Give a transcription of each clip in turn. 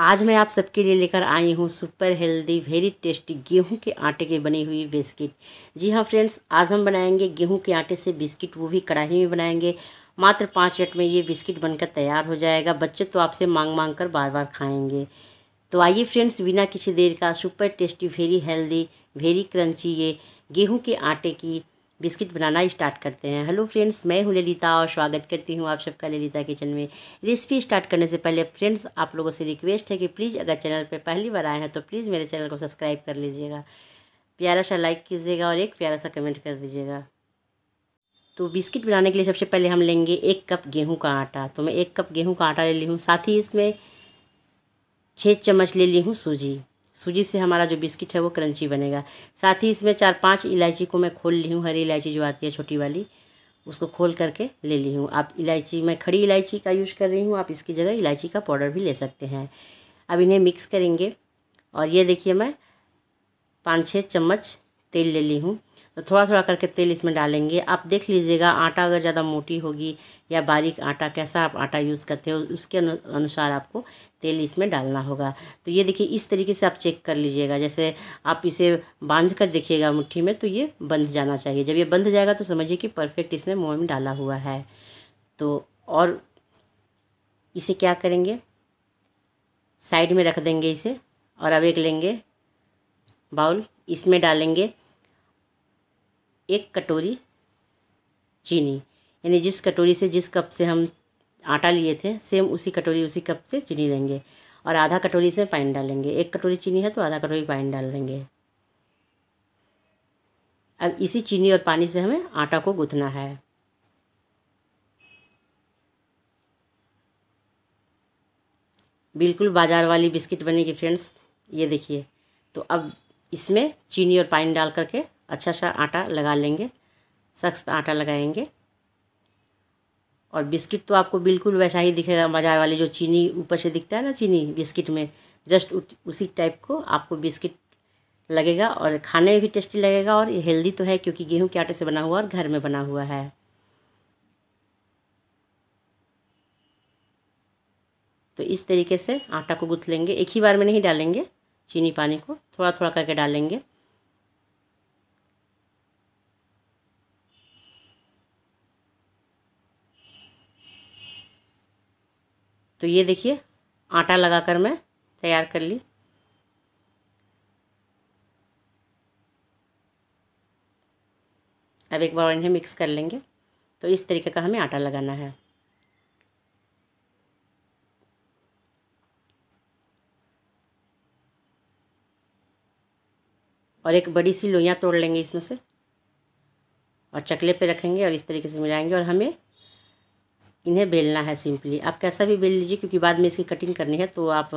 आज मैं आप सबके लिए लेकर आई हूँ सुपर हेल्दी वेरी टेस्टी गेहूं के आटे के बनी हुई बिस्किट जी हाँ फ्रेंड्स आज हम बनाएंगे गेहूं के आटे से बिस्किट वो भी कढ़ाई में बनाएंगे मात्र पाँच मिनट में ये बिस्किट बनकर तैयार हो जाएगा बच्चे तो आपसे मांग मांग कर बार बार खाएंगे तो आइए फ्रेंड्स बिना किसी देर का super tasty very healthy very crunchy ये गेहूँ के आटे की बिस्किट बनाना स्टार्ट करते हैं हेलो फ्रेंड्स मैं हूं ललिता और स्वागत करती हूं आप सबका ललिता किचन में रेसिपी स्टार्ट करने से पहले फ्रेंड्स आप लोगों से रिक्वेस्ट है कि प्लीज़ अगर चैनल पर पहली बार आए हैं तो प्लीज़ मेरे चैनल को सब्सक्राइब कर लीजिएगा प्यारा सा लाइक कीजिएगा और एक प्यारा सा कमेंट कर दीजिएगा तो बिस्किट बनाने के लिए सबसे पहले हम लेंगे एक कप गेहूं का आटा तो मैं एक कप गेहूं का आटा ले ली हूँ साथ ही इसमें छः चम्मच ले ली हूँ सूजी सूजी से हमारा जो बिस्किट है वो क्रंची बनेगा साथ ही इसमें चार पांच इलायची को मैं खोल ली हूँ हरी इलायची जो आती है छोटी वाली उसको खोल करके ले ली हूँ आप इलायची मैं खड़ी इलायची का यूज़ कर रही हूँ आप इसकी जगह इलायची का पाउडर भी ले सकते हैं अब इन्हें मिक्स करेंगे और ये देखिए मैं पाँच छः चम्मच तेल ले ली हूँ तो थोड़ा थोड़ा करके तेल इसमें डालेंगे आप देख लीजिएगा आटा अगर ज़्यादा मोटी होगी या बारीक आटा कैसा आप आटा यूज़ करते हो उसके अनुसार आपको तेल इसमें डालना होगा तो ये देखिए इस तरीके से आप चेक कर लीजिएगा जैसे आप इसे बांध कर देखिएगा मुट्ठी में तो ये बंध जाना चाहिए जब ये बंध जाएगा तो समझिए कि परफेक्ट इसमें मोह में डाला हुआ है तो और इसे क्या करेंगे साइड में रख देंगे इसे और अब एक लेंगे बाउल इसमें डालेंगे एक कटोरी चीनी यानी जिस कटोरी से जिस कप से हम आटा लिए थे सेम उसी कटोरी उसी कप से चीनी लेंगे और आधा कटोरी से पानी डालेंगे एक कटोरी चीनी है तो आधा कटोरी पानी डाल देंगे अब इसी चीनी और पानी से हमें आटा को गूँथना है बिल्कुल बाज़ार वाली बिस्किट बनेगी फ्रेंड्स ये देखिए तो अब इसमें चीनी और पानी डाल करके अच्छा सा आटा लगा लेंगे सख्त आटा लगाएंगे और बिस्किट तो आपको बिल्कुल वैसा ही दिखेगा बाजार वाली जो चीनी ऊपर से दिखता है ना चीनी बिस्किट में जस्ट उसी टाइप को आपको बिस्किट लगेगा और खाने में भी टेस्टी लगेगा और ये हेल्दी तो है क्योंकि गेहूं के आटे से बना हुआ और घर में बना हुआ है तो इस तरीके से आटा को गूँथ लेंगे एक ही बार में नहीं डालेंगे चीनी पानी को थोड़ा थोड़ा करके डालेंगे तो ये देखिए आटा लगा कर मैं तैयार कर ली अब एक बार इन्हें मिक्स कर लेंगे तो इस तरीके का हमें आटा लगाना है और एक बड़ी सी लोइयाँ तोड़ लेंगे इसमें से और चकले पे रखेंगे और इस तरीके से मिलाएंगे और हमें इन्हें बेलना है सिंपली आप कैसा भी बेल लीजिए क्योंकि बाद में इसकी कटिंग करनी है तो आप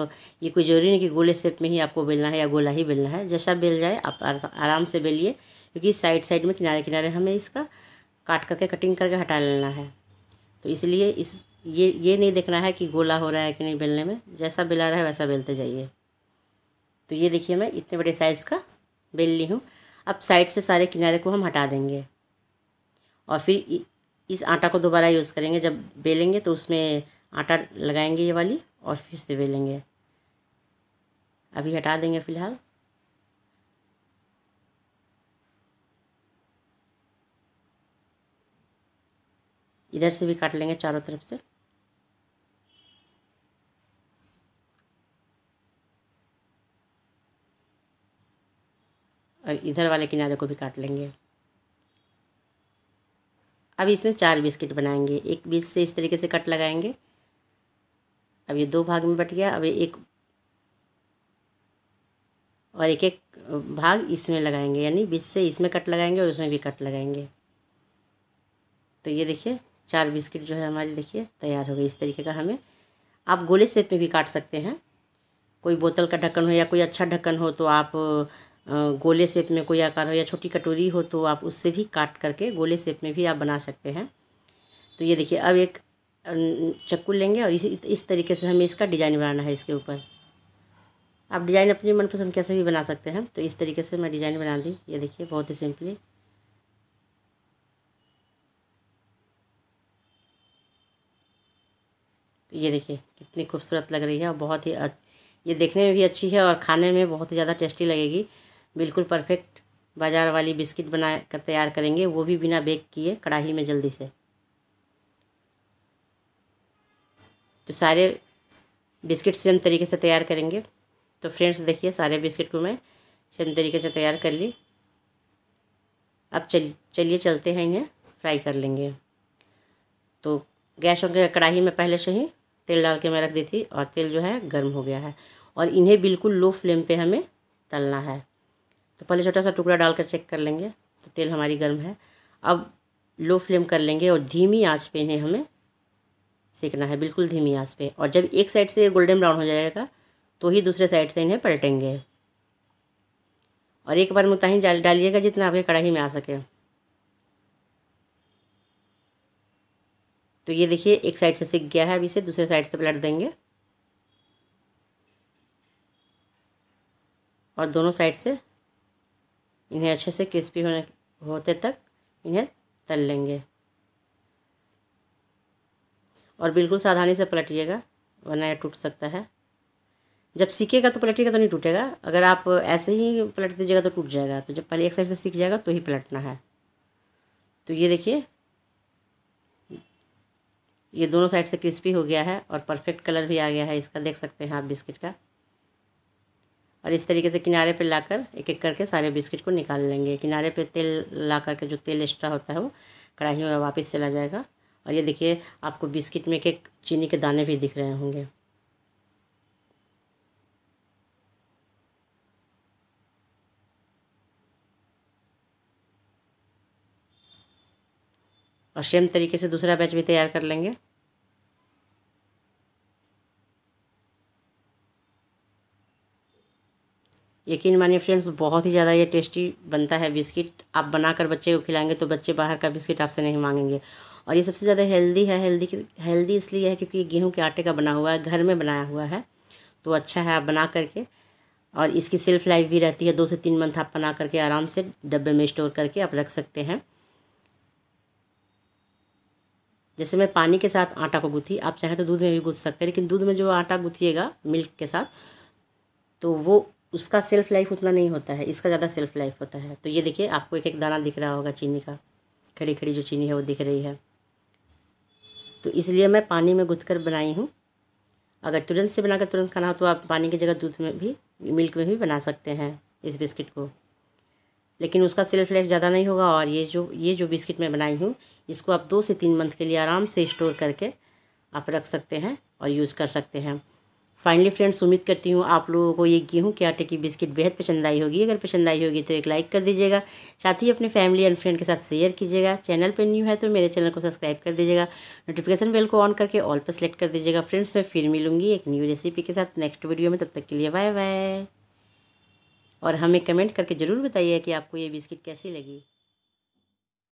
ये कोई ज़रूरी नहीं कि गोले शेप में ही आपको बेलना है या गोला ही बेलना है जैसा बेल जाए आप आराम से बेलिए क्योंकि साइड साइड में किनारे किनारे हमें इसका काट करके कटिंग करके हटा लेना है तो इसलिए इस ये ये नहीं देखना है कि गोला हो रहा है कि नहीं बेलने में जैसा बेला रहा है वैसा बेलते जाइए तो ये देखिए मैं इतने बड़े साइज़ का बेल ली हूँ अब साइड से सारे किनारे को हम हटा देंगे और फिर इस आटा को दोबारा यूज़ करेंगे जब बेलेंगे तो उसमें आटा लगाएंगे ये वाली और फिर से बेलेंगे अभी हटा देंगे फ़िलहाल इधर से भी काट लेंगे चारों तरफ से और इधर वाले किनारे को भी काट लेंगे अब इसमें चार बिस्किट बनाएंगे एक बीज से इस तरीके से कट लगाएंगे अब ये दो भाग में बट गया अब एक और एक एक भाग इसमें लगाएंगे यानी बीच से इसमें कट लगाएंगे और उसमें भी कट लगाएंगे तो ये देखिए चार बिस्किट जो है हमारी देखिए तैयार हो गई इस तरीके का हमें आप गोले सेप में भी काट सकते हैं कोई बोतल का ढक्कन हो या कोई अच्छा ढक्कन हो तो आप गोले शेप में कोई आकार हो या छोटी कटोरी हो तो आप उससे भी काट करके गोले शेप में भी आप बना सकते हैं तो ये देखिए अब एक चक्कू लेंगे और इसी इस तरीके से हमें इसका डिज़ाइन बनाना है इसके ऊपर आप डिज़ाइन अपनी मनपसंद कैसे भी बना सकते हैं तो इस तरीके से मैं डिज़ाइन बना दी ये देखिए बहुत ही सिंपली तो ये देखिए कितनी खूबसूरत लग रही है और बहुत ही अच्छ ये देखने में भी अच्छी है और खाने में बहुत ही ज़्यादा टेस्टी लगेगी बिल्कुल परफेक्ट बाज़ार वाली बिस्किट बना कर तैयार करेंगे वो भी बिना बेक किए कढ़ाई में जल्दी से तो सारे बिस्किट सेम तरीके से तैयार करेंगे तो फ्रेंड्स देखिए सारे बिस्किट को मैं सेम तरीके से तैयार कर ली अब चल चलिए चलते हैं इन्हें फ्राई कर लेंगे तो गैस और कढ़ाई में पहले से ही तेल डाल के मैं रख दी थी और तेल जो है गर्म हो गया है और इन्हें बिल्कुल लो फ्लेम पे हमें तलना है तो पहले छोटा सा टुकड़ा डालकर चेक कर लेंगे तो तेल हमारी गर्म है अब लो फ्लेम कर लेंगे और धीमी आंच पे इन्हें हमें सेकना है बिल्कुल धीमी आंच पे और जब एक साइड से गोल्डन ब्राउन हो जाएगा तो ही दूसरे साइड से इन्हें पलटेंगे और एक बार मुताहिन डालिएगा जितना आपके कढ़ाई में आ सके तो ये देखिए एक साइड से सिक गया है अब इसे दूसरे साइड से पलट देंगे और दोनों साइड से इन्हें अच्छे से क्रिस्पी होने होते तक इन्हें तल लेंगे और बिल्कुल सावधानी से पलटिएगा वरना यह टूट सकता है जब सीखेगा तो पलटिएगा तो नहीं टूटेगा अगर आप ऐसे ही पलट दीजिएगा तो टूट जाएगा तो जब पहले एक साइड से सीख जाएगा तो ही पलटना है तो ये देखिए ये दोनों साइड से क्रिस्पी हो गया है और परफेक्ट कलर भी आ गया है इसका देख सकते हैं आप बिस्किट का और इस तरीके से किनारे पे लाकर एक एक करके सारे बिस्किट को निकाल लेंगे किनारे पे तेल ला करके जो तेल एक्स्ट्रा होता है वो कढ़ाई में वापस चला जाएगा और ये देखिए आपको बिस्किट में एक एक चीनी के दाने भी दिख रहे होंगे और सेम तरीके से दूसरा बैच भी तैयार कर लेंगे यकीन मानिए फ्रेंड्स बहुत ही ज़्यादा ये टेस्टी बनता है बिस्किट आप बनाकर बच्चे को खिलाएंगे तो बच्चे बाहर का बिस्किट आपसे नहीं मांगेंगे और ये सबसे ज़्यादा हेल्दी है हेल्दी हेल्दी इसलिए है क्योंकि गेहूँ के आटे का बना हुआ है घर में बनाया हुआ है तो अच्छा है आप बना करके और इसकी सेल्फ लाइफ भी रहती है दो से तीन मंथ आप बना करके आराम से डब्बे में स्टोर करके आप रख सकते हैं जैसे मैं पानी के साथ आटा को गूँथी आप चाहें तो दूध में भी गूँथ सकते हैं लेकिन दूध में जो आटा गूँथिएगा मिल्क के साथ तो वो उसका सेल्फ लाइफ उतना नहीं होता है इसका ज़्यादा सेल्फ लाइफ होता है तो ये देखिए आपको एक एक दाना दिख रहा होगा चीनी का खड़ी खड़ी जो चीनी है वो दिख रही है तो इसलिए मैं पानी में गूँथ बनाई हूँ अगर तुरंत से बनाकर तुरंत खाना हो तो आप पानी की जगह दूध में भी मिल्क में भी बना सकते हैं इस बिस्किट को लेकिन उसका सेल्फ लाइफ ज़्यादा नहीं होगा और ये जो ये जो बिस्किट मैं बनाई हूँ इसको आप दो से तीन मंथ के लिए आराम से स्टोर करके आप रख सकते हैं और यूज़ कर सकते हैं फाइनली फ्रेंड्स उम्मीद करती हूँ आप लोगों को ये गेहूं के आटे की बिस्किट बेहद पसंद आई होगी अगर पसंद आई होगी तो एक लाइक कर दीजिएगा साथ ही अपने फैमिली एंड फ्रेंड के साथ शेयर कीजिएगा चैनल पर न्यू है तो मेरे चैनल को सब्सक्राइब कर दीजिएगा नोटिफिकेशन बेल को ऑन करके ऑल पर सेलेक्ट कर दीजिएगा फ्रेंड्स मैं फिर मिलूंगी एक न्यू रेसिपी के साथ नेक्स्ट वीडियो में तब तक के लिए बाय बाय और हमें कमेंट करके ज़रूर बताइए कि आपको ये बिस्किट कैसी लगी